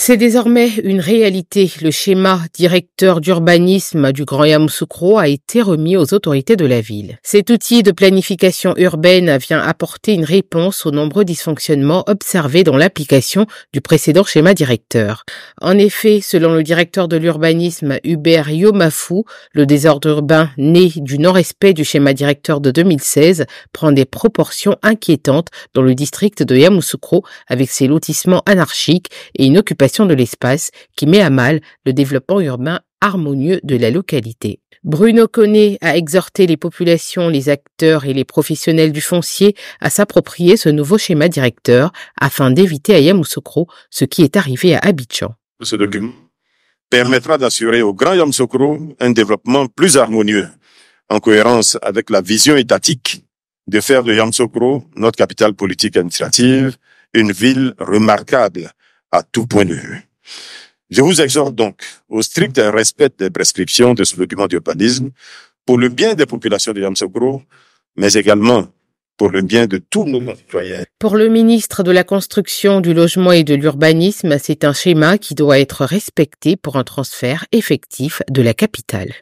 C'est désormais une réalité. Le schéma directeur d'urbanisme du Grand Yamoussoukro a été remis aux autorités de la ville. Cet outil de planification urbaine vient apporter une réponse aux nombreux dysfonctionnements observés dans l'application du précédent schéma directeur. En effet, selon le directeur de l'urbanisme Hubert Yomafou, le désordre urbain né du non-respect du schéma directeur de 2016 prend des proportions inquiétantes dans le district de Yamoussoukro avec ses lotissements anarchiques et une occupation de l'espace qui met à mal le développement urbain harmonieux de la localité. Bruno Connet a exhorté les populations, les acteurs et les professionnels du foncier à s'approprier ce nouveau schéma directeur afin d'éviter à Yamoussoukro ce qui est arrivé à Abidjan. Ce document permettra d'assurer au Grand Yamoussoukro un développement plus harmonieux, en cohérence avec la vision étatique de faire de Yamoussoukro, notre capitale politique et administrative, une ville remarquable à tout point de vue. Je vous exhorte donc au strict respect des prescriptions de ce document d'urbanisme pour le bien des populations de Yamsogro, mais également pour le bien de tous nos concitoyens. Pour le ministre de la Construction, du Logement et de l'Urbanisme, c'est un schéma qui doit être respecté pour un transfert effectif de la capitale.